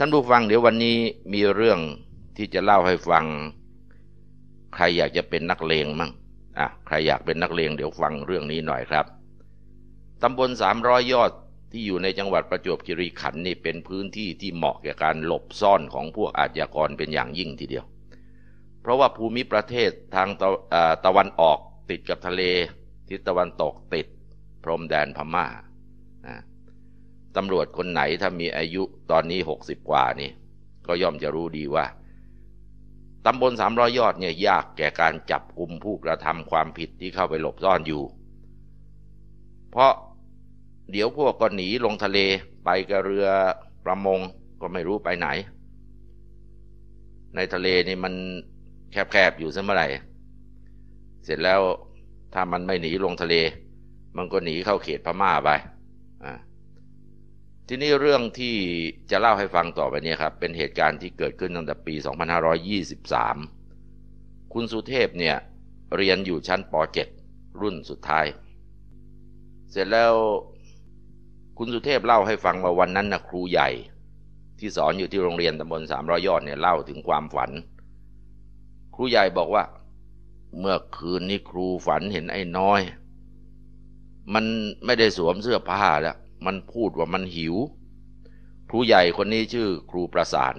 ท่านผู้ฟังเดี๋ยววันนี้มีเรื่องที่จะเล่าให้ฟัง ใครอยากจะเป็นนักเลงมั่งอ่ะใครอยากเป็นนักเลงเดี๋ยวฟังเรื่องนี้หน่อยครับตำบลสามร้อยยอดที่อยู่ในจังหวัดประจวบคีรีขันธ์นี่เป็นพื้นที่ที่เหมาะแก่การหลบซ่อนของพวกอาชญากรเป็นอย่างยิ่งทีเดียว เพราะว่าภูมิประเทศทางตะตะวันออกติดกับทะเลทิศตะวันตกติด พรมแดนพมา่าตำรวจคนไหนถ้ามีอายุตอนนี้หกสิบกว่านี่ ก็ย่อมจะรู้ดีว่า ตำบลสามร้อยยอดเนี่ย ยากแก่การจับกลุ่มผู้กระทำความผิดที่เข้าไปหลบซ่อนอยู่ เพราะเดี๋ยวพวกก็หนีลงทะเลไปกับเรือประมงก็ไม่รู้ไปไหน ในทะเลนี่มันแคบๆ อยู่สเมื่อไหร่เสร็จแล้วถ้ามันไม่หนีลงทะเลมันก็หนีเข้าเขตพม่าไปอ่าทีนี้เรื่องที่จะเล่าให้ฟังต่อไปนี้ครับ เป็นเหตุการณ์ที่เกิดขึ้นตั้งแต่ปี 2523 คุณสุเทพเนี่ยเรียนอยู่ชั้นป .7 รุ่นสุดท้าย เสร็จแล้วคุณสุเทพเล่าให้ฟังว่าวันนั้นนะครูใหญ่ ที่สอนอยู่ที่โรงเรียนตำบลสามร้อยยอดเนี่ยเล่าถึงความฝัน ครูใหญ่บอกว่าเมื่อคืนนี้ครูฝันเห็นไอ้น้อย มันไม่ได้สวมเสื้อผ้าแล้วมันพูดว่ามันหิว ครูใหญ่คนนี้ชื่อครูประสาน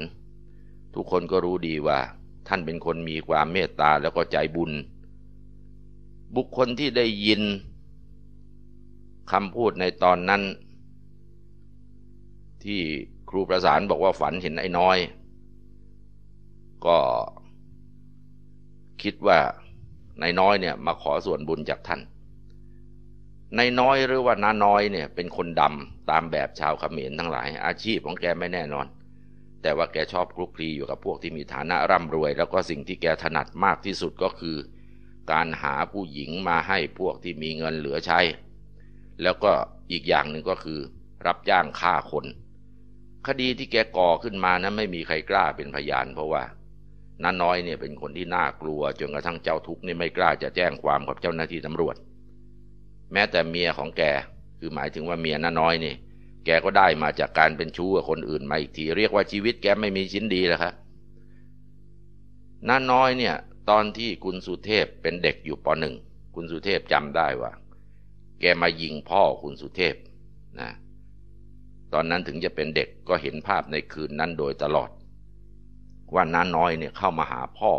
ทุกคนก็รู้ดีว่าท่านเป็นคนมีความเมตตาแล้วก็ใจบุญ บุคคลที่ได้ยินคำพูดในตอนนั้น ที่ครูประสานบอกว่าฝันเห็นไอ้น้อย ก็คิดว่านายน้อยเนี่ยมาขอส่วนบุญจากท่านนายน้อยหรือว่านาน้อยเนี่ย เป็นคนดำตามแบบชาวขเขมรทั้งหลาย อาชีพของแกไม่แน่นอน แต่ว่าแกชอบคลุกคลีอยู่กับพวกที่มีฐานะร่ำรวย แล้วก็สิ่งที่แกถนัดมากที่สุดก็คือ การหาผู้หญิงมาให้พวกที่มีเงินเหลือใช้ แล้วก็อีกอย่างหนึ่งก็คือ รับจ้างฆ่าคน คดีที่แกก่อขึ้นมานะั้นไม่มีใครกล้าเป็นพยาน เพราะว่าน้าน้อยเนี่ยเป็นคนที่น่ากลัวจนกระทั่งเจ้าทุกข์นี่ไม่กล้าจะแจ้งความกับเจ้าหน้าที่ตำรวจแม้แต่เมียของแก คือหมายถึงว่าเมียน้าน้อยนี่ แกก็ได้มาจากการเป็นชู้กับคนอื่นมาอีกที เรียกว่าชีวิตแกไม่มีชิ้นดีแล้วครับน้าน้อยเนี่ย ตอนที่คุณสุเทพเป็นเด็กอยู่ปหนึ่ง คุณสุเทพจำได้ว่า แกมายิงพ่อคุณสุเทพนะ ตอนนั้นถึงจะเป็นเด็กก็เห็นภาพในคืนนั้นโดยตลอดว่าน้าน้อยเนี่ยเข้ามาหาพ่อ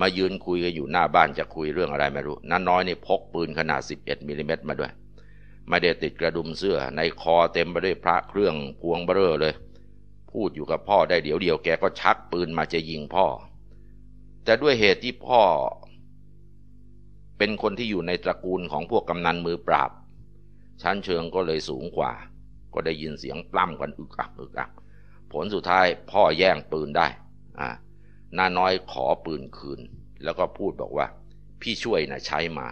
มายืนคุยกันอยู่หน้าบ้านจะคุยเรื่องอะไรไม่รู้น้าน้อยนี่พกปืนขนาด11มิลิเมตรมาด้วยไม่ได้ติดกระดุมเสื้อ ในคอเต็มไปด้วยพระเครื่องพวงเบ้อเลย พูดอยู่กับพ่อ ได้เดี๋ยวเดียวแกก็ชักปืนมาจะยิงพ่อ แต่ด้วยเหตุที่พ่อ เป็นคนที่อยู่ในตระกูลของพวกกำนันมือปราบชั้นเชิงก็เลยสูงกว่า ก็ได้ยินเสียงปล้ำกันอึกอักอึกอักผลสุดท้ายพ่อแย่งปืนได้อ่าน้าน้อยขอปืนคืน แล้วก็พูดบอกว่า พี่ช่วยนะใช้มา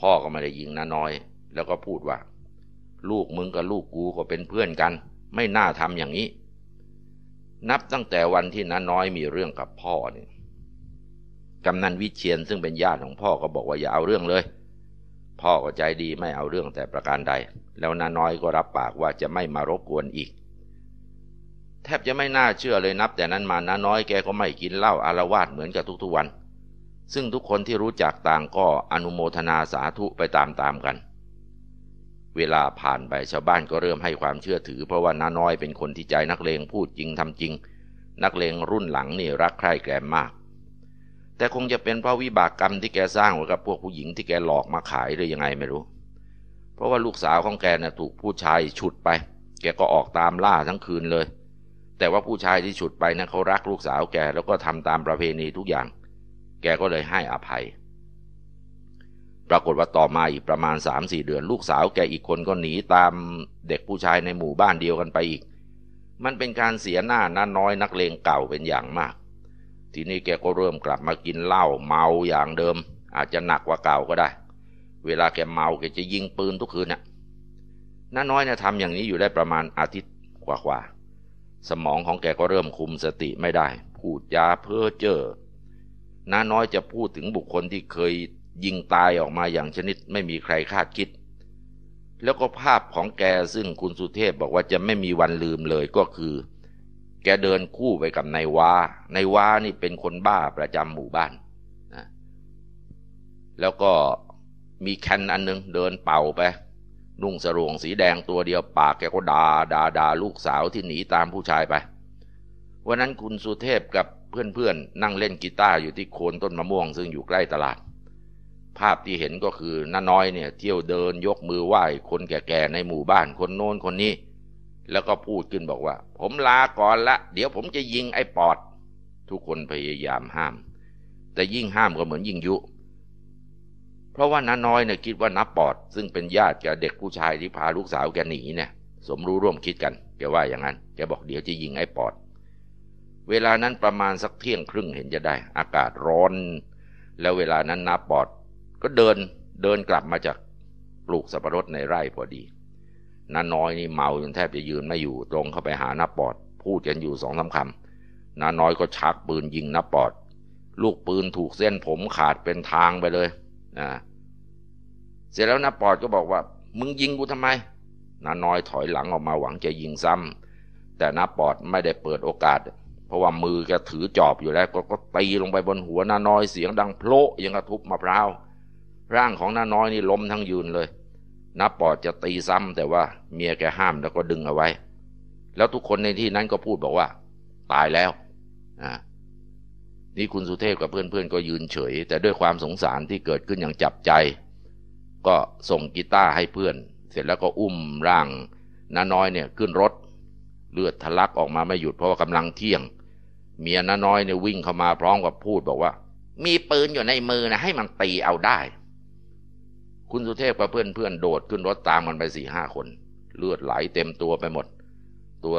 พ่อก็ไม่ได้ยิงน้าน้อย แล้วก็พูดว่า ลูกมึงกับลูกกูก็เป็นเพื่อนกัน ไม่น่าทำอย่างนี้ นับตั้งแต่วันที่น้าน้อยมีเรื่องกับพ่อเนี่ยกำนันวิเชียนซึ่งเป็นญาติของพ่อก็บอกว่าอย่าเอาเรื่องเลย พ่อก็ใจดีไม่เอาเรื่องแต่ประการใด แล้วน้าน้อยก็รับปากว่าจะไม่มารบกวนอีกแทบจะไม่น่าเชื่อเลยนับ แต่นั้นมาน้าน้อยแกก็ไม่กินเหล้าอารวาสเหมือนกับทุกๆวัน ซึ่งทุกคนที่รู้จักต่างก็อนุโมทนาสาธุไปตามๆกัน เวลาผ่านไปชาวบ้านก็เริ่มให้ความเชื่อถือ เพราะว่าน้าน้อยเป็นคนที่ใจนักเลงพูดจริงทำจริง นักเลงรุ่นหลังนี่รักใคร่แกรมมาก แต่คงจะเป็นเพราะวิบากกรรมที่แกสร้างไว้กับพวกผู้หญิงที่แกหลอกมาขายหรือยังไงไม่รู้ เพราะว่าลูกสาวของแกน่ะถูกผู้ชายฉุดไป แกก็ออกตามล่าทั้งคืนเลยแต่ว่าผู้ชายที่ฉุดไปนะั้นเขารักลูกสาวแกแล้วก็ทำตามประเพณีทุกอย่าง แกก็เลยให้อภัย ปรากฏว่าต่อมาอีกประมาณ3สี่เดือนลูกสาวแกอีกคนก็หนีตามเด็กผู้ชายในหมู่บ้านเดียวกันไปอีก มันเป็นการเสียหน้าน้าน้อยนักเลงเก่าเป็นอย่างมาก ทีนี้แกก็เริ่มกลับมากินเหล้าเมาอย่างเดิม อาจจะหนักกว่าเก่าก็ได้ เวลาแกเมาแกจะยิงปืนทุกคืนนะ่ะน้าน้อยเนี่ยทำอย่างนี้อยู่ได้ประมาณอาทิตย์กว่าๆสมองของแกก็เริ่มคุมสติไม่ได้ พูดยาเพ้อเจ้อน้าน้อยจะพูดถึงบุคคลที่เคยยิงตายออกมาอย่างชนิด ไม่มีใครคาดคิด แล้วก็ภาพของแกซึ่งคุณสุเทพบอกว่าจะไม่มีวันลืมเลยก็คือ แกเดินคู่ไปกับนายวานายว้านี่เป็นคนบ้าประจำหมู่บ้านนะแล้วก็มีแคนอันนึงเดินเป่าไปนุ่งสรวงสีแดงตัวเดียว ปากแกก็ดาดาดาลูกสาวที่หนีตามผู้ชายไป วันนั้นคุณสุเทพกับเพื่อนๆ นั่งเล่นกีตาร์อยู่ที่โคนต้นมะม่วง ซึ่งอยู่ใกล้ตลาด ภาพที่เห็นก็คือน้าน้อยเนี่ยเที่ยวเดินยกมือไหว้ คนแก่ๆ ในหมู่บ้านคนโน้นคนนี้ แล้วก็พูดขึ้นบอกว่า ผมลาก่อนละเดี๋ยวผมจะยิงไอ้ปอด ทุกคนพยายามห้าม แต่ยิ่งห้ามก็เหมือนยิ่งยุเพราะว่าน้าน้อยเนี่ยคิดว่านับปอด ซึ่งเป็นญาติกับเด็กผู้ชายที่พาลูกสาวแกหนีเนี่ย สมรู้ร่วมคิดกันแกว่าอย่างนั้นแกบอกเดี๋ยวจะยิงไอ้ปอด เวลานั้นประมาณสักเที่ยงครึ่งเห็นจะได้ อากาศร้อน แล้วเวลานั้นน้าปอด ก็เดินเดินกลับมาจากปลูกสับปะรดในไร่พอดีน้าน้อยนี่เมาจนแทบจะยืนไม่อยู่ตรงเข้าไปหาน้าปอด พูดกันอยู่สองสาคำน้าน้อยก็ชักปืนยิงน้าปอด ลูกปืนถูกเส้นผมขาดเป็นทางไปเลยนะเสร็จแล้วนะปอดก็บอกว่า มึงยิงกูทำไมนาน้อยถอยหลังออกมาหวังจะยิงซ้ำ แต่นาปอดไม่ได้เปิดโอกาส เพราะว่ามือแกถือจอบอยู่แล้ว ก็ก็ตีลงไปบนหัวนาน้อยเสียงดังโผล่ยังกระทุบมะพร้าว ร่างของนาน้อยนี่ล้มทั้งยืนเลยนาปอดจะตีซ้ำ แต่ว่าเมียแกห้ามแล้วก็ดึงเอาไว้ แล้วทุกคนในที่นั้นก็พูดบอกว่า ตายแล้วอ่านี่คุณสุเทพกับเพื่อนๆ ก็ยืนเฉยแต่ด้วยความสงสารที่เกิดขึ้นอย่างจับใจ ก็ส่งกีตาร์ให้เพื่อน เสร็จแล้วก็อุ้มร่างน้าน้อยเนี่ยขึ้นรถเลือดทะลักออกมาไม่หยุดเพราะว่ากำลังเที่ยงเมียน้าน้อยเนี่ยวิ่งเข้ามาพร้อมกับพูดบอกว่า มีปืนอยู่ในมือนะให้มันตีเอาได้ คุณสุเทพกับเพื่อนๆโดดขึ้นรถตามกันไปสี่ห้าคน เลือดไหลเต็มตัวไปหมด ตัว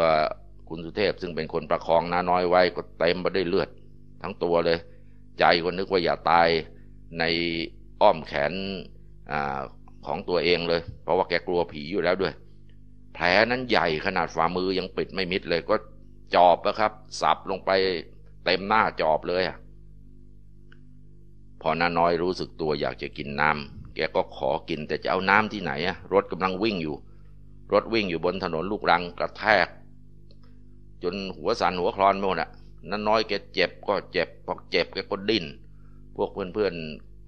คุณสุเทพซึ่งเป็นคนประคองน้าน้อยไว้ก็เต็มไปด้วยเลือดทั้งตัวเลย ใจคนนึกว่าอย่าตายในอ้อมแขนอของตัวเองเลย เพราะว่าแกกลัวผีอยู่แล้วด้วยแผลนั้นใหญ่ขนาดฝ่ามือยังปิดไม่มิดเลยก็จอบนะครับ สับลงไปเต็มหน้าจอบเลยอะพอน้าน้อยรู้สึกตัว อยากจะกินน้ำแกก็ขอกินแต่จะเอาน้ำที่ไหนอะรถกำลังวิ่งอยู่ รถวิ่งอยู่บนถนนลูกรังกระแทก จนหัวสันหัวคลอนหมดอะน้าน้อยแกเจ็บก็เจ็บ พอเจ็บแกก็ดิ้นพวกเพื่อนเพื่อน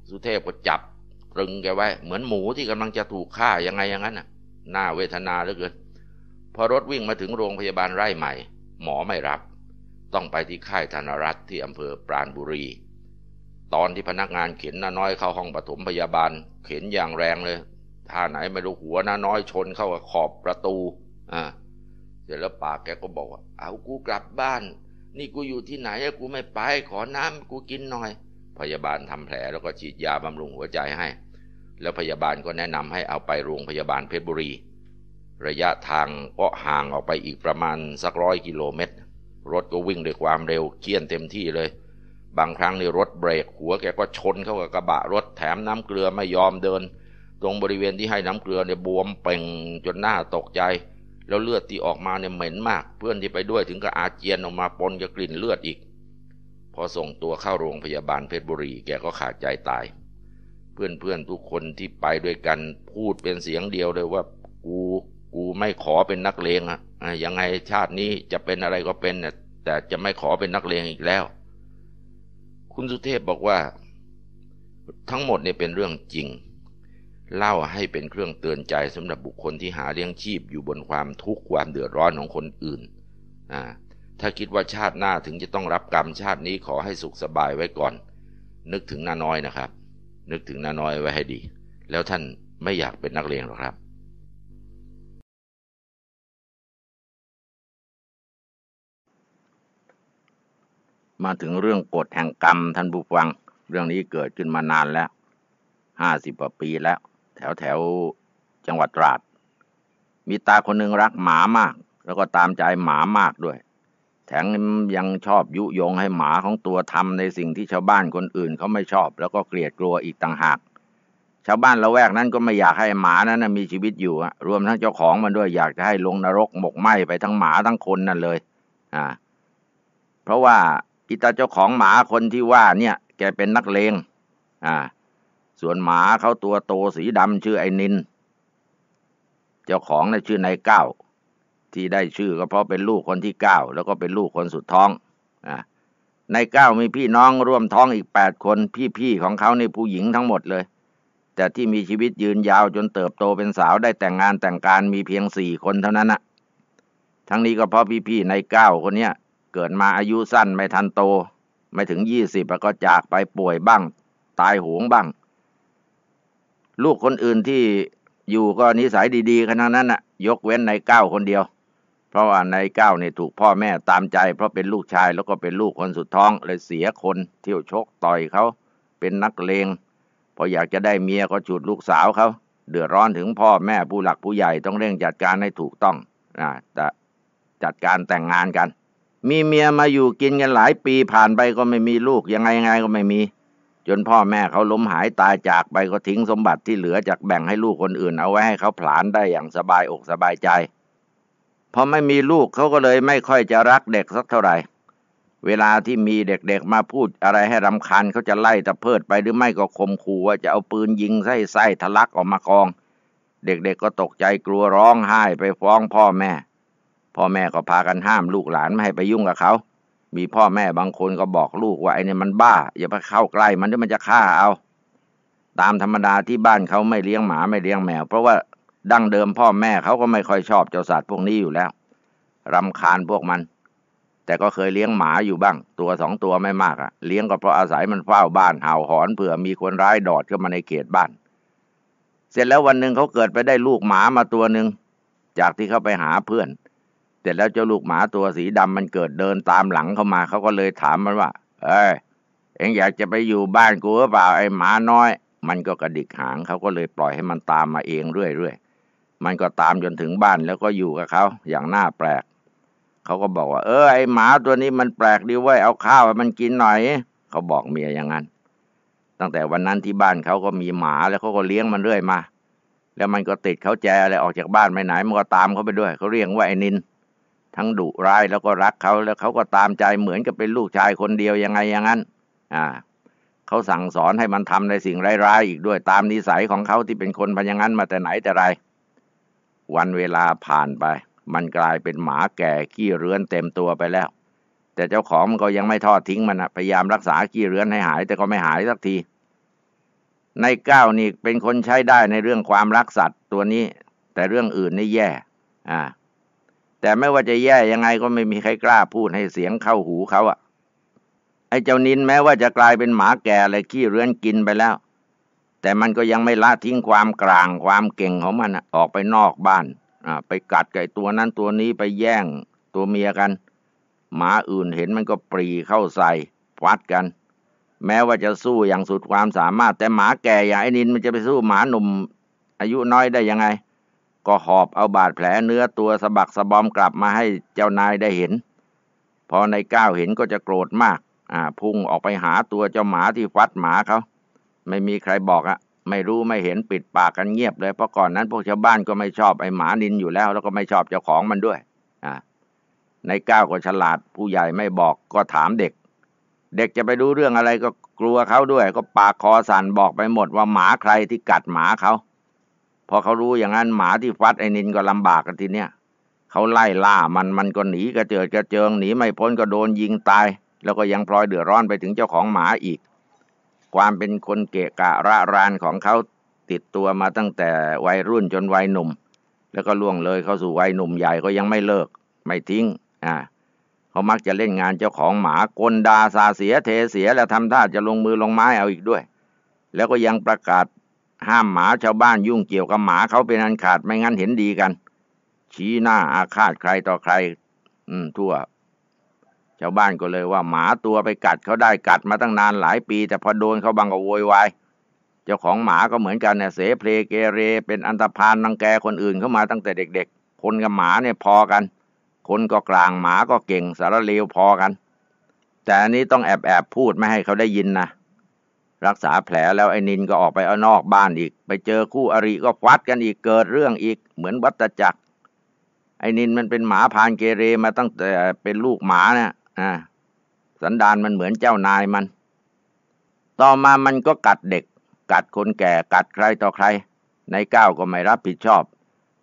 สุเทพก็จับตรึงแกไว้ เหมือนหมูที่กำลังจะถูกฆ่ายังไงอย่างนั้นน่ะ น่าเวทนาเหลือเกิน พอรถวิ่งมาถึงโรงพยาบาลไร่ใหม่ หมอไม่รับ ต้องไปที่ค่ายธนรัฐที่อำเภอปราณบุรี ตอนที่พนักงานเข็นน้าน้อยเข้าห้องปฐมพยาบาล เข็นอย่างแรงเลยท่าไหนไม่รู้หัวน้าน้อยชนเข้ากับขอบประตู อ่า เสร็จแล้วปากแกก็บอกว่า เอา กูกลับบ้านนี่กูอยู่ที่ไหนกูไม่ไปขอน้ำกูกินหน่อย พยาบาลทำแผล แล้วก็ฉีดยาบำรุงหัวใจให้ แล้วพยาบาลก็แนะนำให้เอาไปโรงพยาบาลเพชรบุรี ระยะทางก็ห่างออกไปอีกประมาณสักร้อยกิโลเมตร รถก็วิ่งด้วยความเร็วเคี่ยนเต็มที่เลย บางครั้งในรถเบรกหัวแกก็ชนเข้ากับกระบะรถแถมน้ำเกลือไม่ยอมเดิน ตรงบริเวณที่ให้น้ำเกลือเนี่ยบวมเป่งจนหน้าตกใจแล้วเลือดที่ออกมาเนี่ยเหม็นมาก เพื่อนที่ไปด้วยถึงกับอาเจียนออกมาปนกับกลิ่นเลือดอีก พอส่งตัวเข้าโรงพยาบาลเพชรบุรีแกก็ขาดใจตาย เพื่อนๆทุกคนที่ไปด้วยกัน พูดเป็นเสียงเดียวเลยว่า กูกูไม่ขอเป็นนักเลงอะยังไงชาตินี้จะเป็นอะไรก็เป็นเนี่ยแต่จะไม่ขอเป็นนักเลงอีกแล้ว คุณสุเทพบอกว่าทั้งหมดเนี่ยเป็นเรื่องจริงเล่าให้เป็นเครื่องเตือนใจสำหรับบุคคลที่หาเลี้ยงชีพอยู่บนความทุกข์ความเดือดร้อนของคนอื่นถ้าคิดว่าชาติหน้าถึงจะต้องรับกรรมชาตินี้ขอให้สุขสบายไว้ก่อน นึกถึงนาน้อยนะครับ นึกถึงนาน้อยไว้ให้ดี แล้วท่านไม่อยากเป็นนักเลงหรอกครับ มาถึงเรื่องกฎแห่งกรรม ท่านผู้ฟัง เรื่องนี้เกิดขึ้นมานานแล้วห้าสิบกว่าปีแล้วแถวแถวจังหวัดตราดมีตาคนหนึ่งรักหมามาก แล้วก็ตามใจหมามากด้วย แถมยังชอบยุยงให้หมาของตัวทำในสิ่งที่ชาวบ้านคนอื่นเขาไม่ชอบ แล้วก็เกลียดกลัวอีกต่างหาก ชาวบ้านละแวกนั้นก็ไม่อยากให้หมานั้นมีชีวิตอยู่รวมทั้งเจ้าของมันด้วยอยากจะให้ลงนรกหมกไหมไปทั้งหมาทั้งคนนั่นเลย อ่า เพราะว่าอิตาเจ้าของหมาคนที่ว่า เนี่ย แกเป็นนักเลง อ่าส่วนหมาเขาตัวโตสีดำชื่อไอ้นิน เจ้าของน่ะชื่อนายเก้าที่ได้ชื่อ ก็เพราะเป็นลูกคนที่เก้าแล้วก็เป็นลูกคนสุดท้องนายเก้ามีพี่น้องร่วมท้องอีกแปดคนพี่ๆของเขาในผู้หญิงทั้งหมดเลย แต่ที่มีชีวิตยืนยาวจนเติบโตเป็นสาวได้แต่งงานแต่งการมีเพียงสี่คนเท่านั้นนะทั้งนี้ก็เพราะพี่ๆนายเก้าคนเนี้ยเกิดมาอายุสั้นไม่ทันโตไม่ถึงยี่สิบแล้วก็จากไปป่วยบ้าง ตายหวงบ้างลูกคนอื่นที่อยู่ก็นิสัยดีๆขนาดนั้นน่ะยกเว้นในเก้าคนเดียว เพราะว่าในเก้าเนี่ยถูกพ่อแม่ตามใจ เพราะเป็นลูกชายแล้วก็เป็นลูกคนสุดท้องเลยเสียคนเที่ยวชกต่อยเขาเป็นนักเลงพออยากจะได้เมียก็ฉุดลูกสาวเขาเดือดร้อนถึงพ่อแม่ผู้หลักผู้ใหญ่ต้องเร่งจัดการให้ถูกต้องนะจะจัดการแต่งงานกัน มีเมียมาอยู่กินกันหลายปีผ่านไปก็ไม่มีลูกยังไงไงก็ไม่มีจนพ่อแม่เขาล้มหายตายจากไปก็ทิ้งสมบัติที่เหลือจากแบ่งให้ลูกคนอื่นเอาไว้ให้เขาผลานได้อย่างสบายอกสบายใจ พอไม่มีลูกเขาก็เลยไม่ค่อยจะรักเด็กสักเท่าไหร่ เวลาที่มีเด็กๆ มาพูดอะไรให้รำคาญเขาจะไล่ตะเพิดไปหรือไม่ก็คมขู่ว่าจะเอาปืนยิงไส้ไส้ทะลักออกมากอง เด็กๆก็ตกใจกลัวร้องไห้ไปฟ้องพ่อแม่ พ่อแม่ก็พากันห้ามลูกหลานไม่ให้ไปยุ่งกับเขามีพ่อแม่บางคนก็บอกลูกว่าไอ้นี่มันบ้า อย่าไปเข้าใกล้มันเดี๋ยวมันจะฆ่าเอา ตามธรรมดาที่บ้านเขาไม่เลี้ยงหมาไม่เลี้ยงแมวเพราะว่าดั้งเดิมพ่อแม่เขาก็ไม่ค่อยชอบเจ้าสัตว์พวกนี้อยู่แล้วรำคาญพวกมัน แต่ก็เคยเลี้ยงหมาอยู่บ้าง ตัวสองตัวไม่มากอะเลี้ยงก็เพราะอาศัยมันเฝ้าบ้านเห่าหอนเผื่อมีคนร้ายดอดเข้ามาในเขตบ้าน เสร็จแล้ววันหนึ่งเขาเกิดไปได้ลูกหมามาตัวหนึ่งจากที่เขาไปหาเพื่อนสร็จแล้วเจ้าลูกหมาตัวสีดำมันเกิดเดินตามหลังเข้ามา เขาก็เลยถามมันว่า เอ้ยเอ็งอยากจะไปอยู่บ้านกูหรือเปล่าไอ้หมาน้อย มันก็กระดิกหางเขาก็เลยปล่อยให้มันตามมาเองเรื่อยๆ มันก็ตามจนถึงบ้านแล้วก็อยู่กับเขาอย่างน่าแปลก เขาก็บอกว่า เออไอ้หมาตัวนี้มันแปลกดีเว้ยเอาข้าวให้มันกินหน่อย เขาบอกเมียอย่างนั้น ตั้งแต่วันนั้นที่บ้านเขาก็มีหมาแล้วเขาก็เลี้ยงมันเรื่อยมา แล้วมันก็ติดเขาแจอะไรออกจากบ้านไปไหน มันก็ตามเขาไปด้วย เขาเรียกว่าไอ้นินทั้งดุร้ายแล้วก็รักเขา แล้วเขาก็ตามใจเหมือน กับเป็นลูกชายคนเดียวยังไงอย่างนั้น อ่าเขาสั่งสอนให้มันทำในสิ่งร้ายๆ อีกด้วยตามนิสัยของเขาที่เป็นคนพันยังงั้นมาแต่ไหนแต่ไร วันเวลาผ่านไป มันกลายเป็นหมาแก่ขี้เรือนเต็มตัวไปแล้ว แต่เจ้าของมันก็ยังไม่ทอดทิ้งมันนะพยายามรักษาขี้เรือนให้หาย แต่ก็ไม่หายสักที ในก้าวนี่เป็นคนใช้ได้ในเรื่องความรักสัตว์ตัวนี้ แต่เรื่องอื่นนี่แย่ อ่าแต่ไม่ว่าจะแย่ยังไงก็ไม่มีใครกล้าพูดให้เสียงเข้าหูเขาอะไอ้เจ้านินแม้ว่าจะกลายเป็นหมาแก่อะไรขี้เรือนกินไปแล้ว แต่มันก็ยังไม่ละทิ้งความกลางความเก่งของมันอออกไปนอกบ้านอไปกัดไก่ตัวนั้นตัวนี้ไปแย่งตัวเมียกัน หมาอื่นเห็นมันก็ปรีเข้าใส่ฟัดกัน แม้ว่าจะสู้อย่างสุดความสามารถ แต่หมาแก่อย่างไอ้นินมันจะไปสู้หมาหนุ่ม อายุน้อยได้ยังไงก็หอบเอาบาดแผลเนื้อตัวสะบักสะบอมกลับมาให้เจ้านายได้เห็นพอในก้าวเห็นก็จะโกรธมาก อ่าพุ่งออกไปหาตัวเจ้าหมาที่ฟัดหมาเขาไม่มีใครบอกอะไม่รู้ไม่เห็นปิดปากกันเงียบเลยเพราะก่อนนั้น พวกชาวบ้านก็ไม่ชอบไอ้หมานินอยู่แล้ว แล้วก็ไม่ชอบเจ้าของมันด้วยอ่าในก้าวก็ฉลาดผู้ใหญ่ไม่บอกก็ถามเด็ก เด็กจะไปดูเรื่องอะไรก็กลัวเขาด้วย ก็ปากคอสั่นบอกไปหมด ว่าหมาใครที่กัดหมาเขาพอเขารู้อย่างนั้นหมาที่ฟัดไอ้นินก็ลำบากกันทีเนี้ยเขาไล่ล่ามันมันก็หนีกระเจิดกระเจิงหนีไม่พ้นก็โดนยิงตาย แล้วก็ยังพลอยเดือดร้อนไปถึงเจ้าของหมาอีก ความเป็นคนเกะกะระรานของเขาติดตัวมาตั้งแต่วัยรุ่นจนวัยหนุ่ม แล้วก็ล่วงเลยเข้าสู่วัยหนุ่มใหญ่ก็ยังไม่เลิกไม่ทิ้งอ่าเขามักจะเล่นงานเจ้าของหมากลดาสาเสียเทเสียแล้วทำท่าจะลงมือลงไม้เอาอีกด้วย แล้วก็ยังประกาศห้ามหมาชาวบ้านยุ่งเกี่ยวกับหมาเขาเป็นอันขาดไม่งั้นเห็นดีกัน ชี้หน้าอาฆาตใครต่อใคร อืม ทั่วชาวบ้านก็เลย ว่าหมาตัวไปกัดเขาได้กัดมาตั้งนานหลายปีแต่พอโดนเขาบังก็โวยวายเจ้าของหมาก็เหมือนกันเนี่ยเสเพลเกเร เป็นอันตรพานนังแกคนอื่นเข้ามาตั้งแต่เด็กๆ คนกับหมาเนี่ยพอกัน คนก็กลางหมาก็เก่งสารเลวพอกัน แต่อันนี้ต้องแอบแอบพูดไม่ให้เขาได้ยินนะรักษาแผลแล้วไอ้นินก็ออกไปเอานอกบ้านอีก ไปเจอคู่อริก็ฟัดกันอีกเกิดเรื่องอีก เหมือนวัตจักร ไอ้นินมันเป็นหมาพานเกเรมาตั้งแต่เป็นลูกหมาเนะ่ยอ่าสันดานมันเหมือนเจ้านายมัน ต่อมามันก็กัดเด็ก กัดคนแก่กัดใครต่อใครในก้าวก็ไม่รับผิดชอบ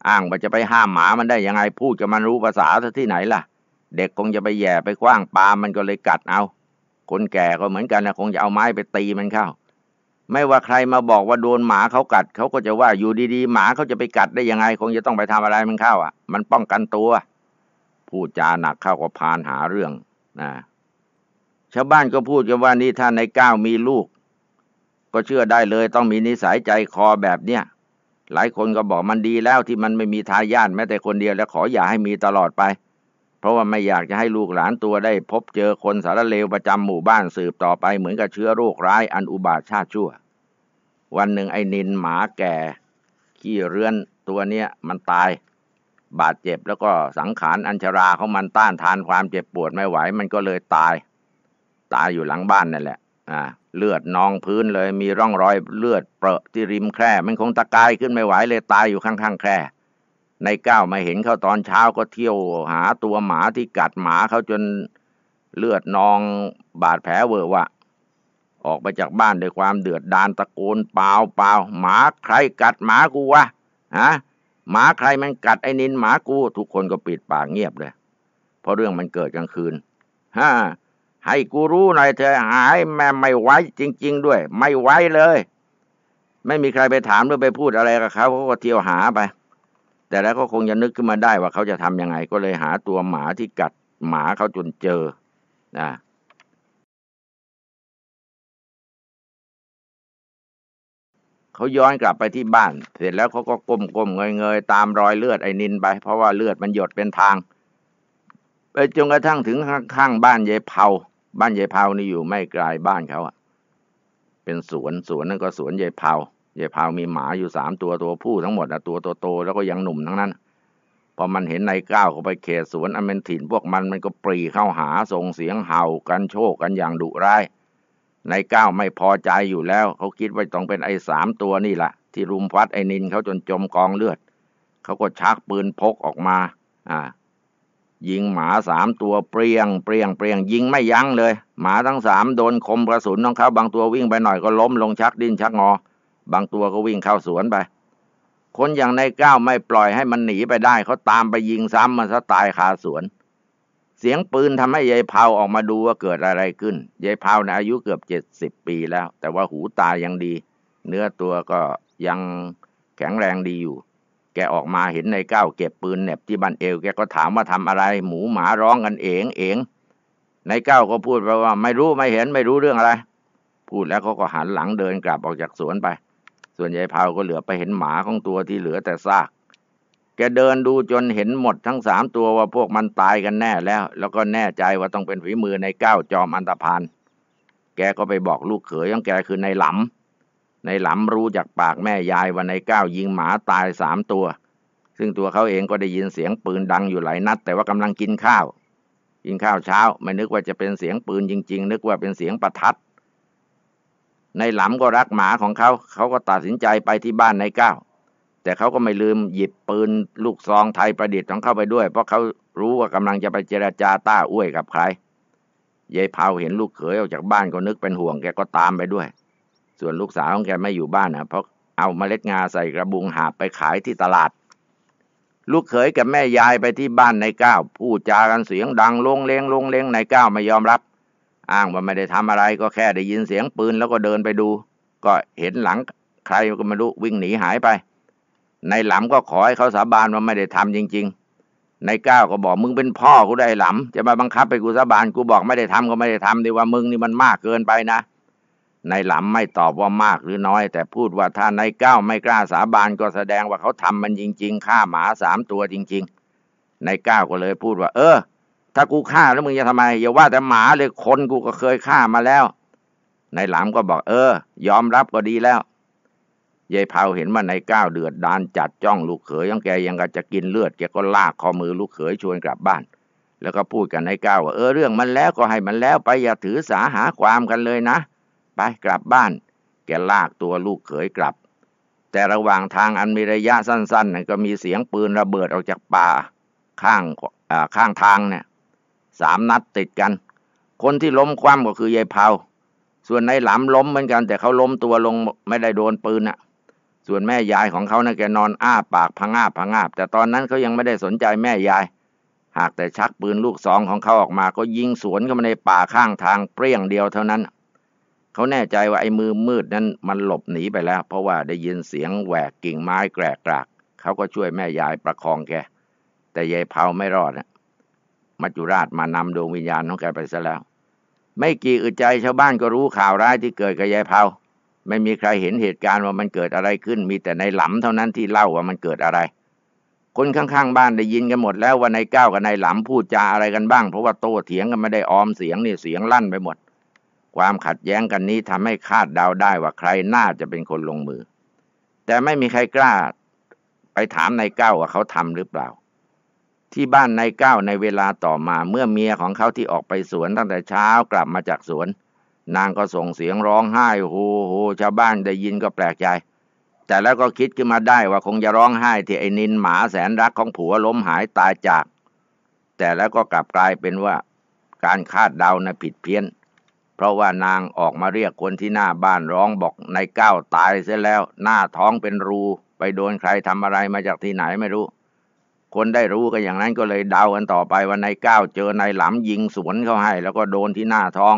อ้างว่าจะไปห้ามหมามันได้ยังไงพูดจะมันรู้ภาษาที่ไหนล่ะเด็กคงจะไปแย่ไปกว้างปามันก็เลยกัดเอาคนแก่ก็เหมือนกันนะคงจะเอาไม้ไปตีมันเข้า ไม่ว่าใครมาบอกว่าโดนหมาเขากัดเขาก็จะว่า อยู่ดีๆหมาเขาจะไปกัดได้ยังไง คงจะต้องไปทำอะไรมันเข้า อ่ะ มันป้องกันตัวพูดจาหนักเข้าก็พานหาเรื่องนะชาวบ้านก็พูดกันว่านี่ท่านในก้าวมีลูก ก็เชื่อได้เลย ต้องมีนิสัยใจคอแบบเนี้ยหลายคนก็บอกมันดีแล้วที่มันไม่มีทายาทแม้แต่คนเดียว และขออย่าให้มีตลอดไปเพราะว่าไม่อยากจะให้ลูกหลานตัวได้พบเจอคนสารเลวประจำหมู่บ้านสืบต่อไปเหมือนกับเชื้อโรคร้ายอันอุบาทชาติชั่ว วันหนึ่งไอ้นินหมาแก่ขี้เรือนตัวเนี้ยมันตายบาดเจ็บ แล้วก็สังขารอัญชราของมันต้านทานความเจ็บปวดไม่ไหว มันก็เลยตาย ตายอยู่หลังบ้านนั่นแหละ อ่าเลือดนองพื้นเลยมีร่องรอยเลือดเปรอะที่ริมแคร่มันคงตะกายขึ้นไม่ไหว เลยตายอยู่ข้างๆแคร่ในก้าวมาเห็นเขาตอนเช้าก็เที่ยวหาตัวหมาที่กัดหมาเขาจนเลือดนองบาดแผลเวอะวะออกไปจากบ้านด้วยความเดือดดานตะโกนเปล่าเปล่าหมาใครกัดหมากูวะฮะ หมาใครมันกัดไอ้นินหมากูทุกคนก็ปิดปากเงียบเลย เพราะเรื่องมันเกิดกลางคืนฮะให้กูรู้หน่อยเธอหายแม่ไม่ไว้จริงๆด้วย ไม่ไว้เลย ไม่มีใครไปถามหรือไปพูดอะไรกับเขาเขาก็เที่ยวหาไปแต่แล้วก็คงจะนึกขึ้นมาได้ว่าเขาจะทำยังไงก็เลยหาตัวหมาที่กัดหมาเขาจนเจอนะเขาย้อนกลับไปที่บ้านเสร็จแล้วเขาก็ก้มกมเงยเงยตามรอยเลือดไอ้นินไปเพราะว่าเลือดมันหยดเป็นทางไปจนกระทั่งถึงข้างบ้านยายเผาบ้านยายเผานี่อยู่ไม่ไกลบ้านเขาอะเป็นสวนสวนนั่นก็สวนยายเผายายพาวมีหมาอยู่สามตัว ตัวผู้ทั้งหมดนะตัวโตๆแล้วก็ยังหนุ่มทั้งนั้นพอมันเห็นนายก้าวเข้าไปเขตสวนอเมนถินพวกมันมันก็ปรีเข้าหาส่งเสียงเห่ากันโชกกันอย่างดุร้ายนายก้าวไม่พอใจอยู่แล้ว เขาคิดว่าต้องเป็นไอ้สามตัวนี่แหละที่รุมฟัดไอ้นินเขาจนจมกองเลือด เขาก็ชักปืนพกออกมา อ่า ยิงหมาสามตัวเปรียง เปรียงเปรียง ยิงไม่ยั้งเลยหมาทั้งสามโดนคมกระสุนของเขาบางตัววิ่งไปหน่อยก็ล้มลงชักดิ้นชักงอบางตัวก็วิ่งเข้าสวนไป คนอย่างนายก้าวไม่ปล่อยให้มันหนีไปได้ เขาตามไปยิงซ้ำมันซะตายคาสวน เสียงปืนทำให้ยายเผาออกมาดูว่าเกิดอะไรขึ้นยายเผานอายุเกือบเจ็ดสิบปีแล้ว แต่ว่าหูตายังดี เนื้อตัวก็ยังแข็งแรงดีอยู่ แกออกมาเห็นนายก้าวเก็บปืนเน็บที่บันเอวแกก็ถามว่าทำอะไร หมูหมาร้องกันเองเองนายก้าวก็พูดไปว่า ไม่รู้ไม่เห็นไม่รู้เรื่องอะไร พูดแล้วเขาก็หันหลังเดินกลับออกจากสวนไปส่วนยายผาก็เหลือไปเห็นหมาของตัวที่เหลือแต่ซาก แกเดินดูจนเห็นหมดทั้งสามตัวว่าพวกมันตายกันแน่แล้ว แล้วก็แน่ใจว่าต้องเป็นฝีมือในก้าวจอมอันตพานแกก็ไปบอกลูกเขยของแกคือในหลำในหลำรู้จากปากแม่ยายว่าในก้าวยิงหมาตายสามตัว ซึ่งตัวเขาเองก็ได้ยินเสียงปืนดังอยู่หลายนัด แต่ว่ากำลังกินข้าว กินข้าวเช้าไม่นึกว่าจะเป็นเสียงปืนจริงๆ นึกว่าเป็นเสียงประทัดในหลำก็รักหมาของเขาเขาก็ตัดสินใจไปที่บ้านนายก้าว แต่เขาก็ไม่ลืมหยิบปืนลูกซองไทยประดิษฐ์ของเขาไปด้วย เพราะเขารู้ว่ากำลังจะไปเจราจาต้าอ้วยกับใครยายเผาเห็นลูกเขยออกจากบ้านก็นึกเป็นห่วงแกก็ตามไปด้วย ส่วนลูกสาวของแกไม่อยู่บ้านนะเพราะเอาเมล็ดงาใส่กระบุงหาไปขายที่ตลาด ลูกเขยกับแม่ยายไปที่บ้านนายก้าวพูดจากันเสียงดังลงเลงลงเลงนายก้าวไม่ยอมรับอ้างว่าไม่ได้ทำอะไรก็แค่ได้ยินเสียงปืน แล้วก็เดินไปดู ก็เห็นหลังใครก็ไม่รู้วิ่งหนีหายไป ในหลำก็ขอให้เขาสาบานว่าไม่ได้ทำจริง ๆ ในก้าวก็บอกมึงเป็นพ่อกูได้หลำ จะมาบังคับไปกูสาบานกูบอกไม่ได้ทำก็ไม่ได้ทำ ดีว่ามึงนี่มันมากเกินไปนะ ในหลำไม่ตอบว่ามากหรือน้อย แต่พูดว่าถ้าในก้าวไม่กล้าสาบานก็แสดงว่าเขาทำมันจริงๆฆ่าหมาสามตัวจริง ๆ ในก้าวก็เลยพูดว่าเออถ้ากูฆ่าแล้วมึงจะทำไมอย่าว่าแต่หมาเลยคนกูก็เคยฆ่ามาแล้วนายหลามก็บอก เออยอมรับก็ดีแล้วยายเผาเห็นว่านายก้าวเดือดดานจัดจ้องลูกเขยยังแก ยังกะจะกินเลือดแกก็ลากคอมือลูกเขยชวนกลับบ้าน แล้วก็พูดกับนายก้าวว่าเออเรื่องมันแล้วก็ให้มันแล้ว ไปอย่าถือสาหาความกันเลยนะไปกลับบ้านแกลากตัวลูกเขยกลับ แต่ระหว่างทางอันมีระยะสั้นๆนั่นก็มีเสียงปืนระเบิดออกจากป่าข้างข้างทางเนี่ยสามนัดติดกัน คนที่ล้มคว่ำก็คือยายเผา ส่วนนายหลำล้มเหมือนกัน แต่เขาล้มตัวลงไม่ได้โดนปืนอะ่ะ ส่วนแม่ยายของเขานะ่ะแกนอนอ้าปากพังอาบพังอาบแต่ตอนนั้นเขายังไม่ได้สนใจแม่ยาย หากแต่ชักปืนลูกสองของเขาออกมาก็ยิงสวนเข้ามาในป่าข้างทางเปรี้ยงเดียวเท่านั้น เขาแน่ใจว่าไอ้มือมืดนั้นมันหลบหนีไปแล้ว เพราะว่าได้ยินเสียงแหวกกิ่งไม้แกรกกรากเขาก็ช่วยแม่ยายประคองแกแต่ยายเผาไม่รอดนะมัจจุราชมานำดวงวิญญาณของแกไปซะแล้ว ไม่กี่อึดใจ ชาวบ้านก็รู้ข่าวร้ายที่เกิดกับยายเผาไม่มีใครเห็นเหตุการณ์ว่ามันเกิดอะไรขึ้น มีแต่ในหลำเท่านั้นที่เล่าว่ามันเกิดอะไร คนข้างๆบ้านได้ยินกันหมดแล้วว่านายก้าวกับนายหลำพูดจาอะไรกันบ้างเพราะว่าโต้เถียงกันไม่ได้ออมเสียงนี่เสียงลั่นไปหมด ความขัดแย้งกันนี้ทำให้คาดเดาได้ว่าใครน่าจะเป็นคนลงมือ แต่ไม่มีใครกล้าไปถามนายก้าวว่าเขาทำหรือเปล่าที่บ้านนายก้าวในเวลาต่อมาเมื่อเมียของเขาที่ออกไปสวนตั้งแต่เช้ากลับมาจากสวน นางก็ส่งเสียงร้องไห้โฮโฮชาวบ้านได้ยินก็แปลกใจ แต่แล้วก็คิดขึ้นมาได้ว่าคงจะร้องไห้ที่ไอ้นินหมาแสนรักของผัวล้มหายตายจาก แต่แล้วก็กลับกลายเป็นว่า การคาดเดานะผิดเพี้ยนเพราะว่านางออกมาเรียกคนที่หน้าบ้านร้องบอกนายก้าวตายเสียแล้ว หน้าท้องเป็นรู ไปโดนใครทำอะไรมาจากที่ไหนไม่รู้คนได้รู้กันอย่างนั้นก็เลยเดากันต่อไปว่านายก้าวเจอนายหลำยิงสวนเข้าให้ แล้วก็โดนที่หน้าท้อง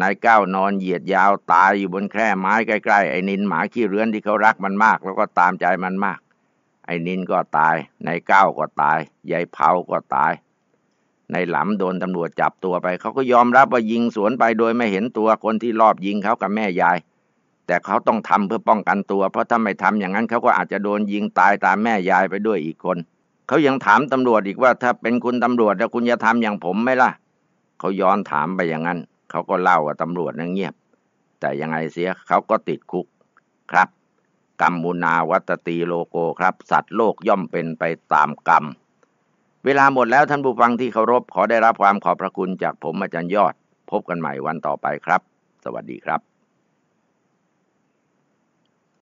นายก้าวนอนเหยียดยาวตายอยู่บนแคร่ไม้ใกล้ๆไอ้นินหมาขี้เรือนที่เขารักมันมาก แล้วก็ตามใจมันมาก ไอ้นินก็ตายนายก้าวก็ตายยายเผาก็ตายนายหลำโดนตำรวจจับตัวไปเขาก็ยอมรับว่ายิงสวนไปโดยไม่เห็นตัวคนที่รอบยิงเขากับแม่ยาย แต่เขาต้องทำเพื่อป้องกันตัว เพราะถ้าไม่ทำอย่างนั้นเขาก็อาจจะโดนยิงตายตามแม่ยายไปด้วยอีกคนเขายังถามตำรวจอีกว่าถ้าเป็นคุณตำรวจแล้วคุณจะทำอย่างผมไหมล่ะ เขาย้อนถามไปอย่างนั้นเขาก็เล่าว่าตำรวจนั่งเงียบ แต่ยังไงเสียเขาก็ติดคุกครับกรรมมุนาวัตตีโลโกครับ สัตว์โลกย่อมเป็นไปตามกรรมเวลาหมดแล้วท่านผู้ฟังที่เคารพขอได้รับความขอบพระคุณจากผมอาจารย์ยอด พบกันใหม่วันต่อไปครับ สวัสดีครับ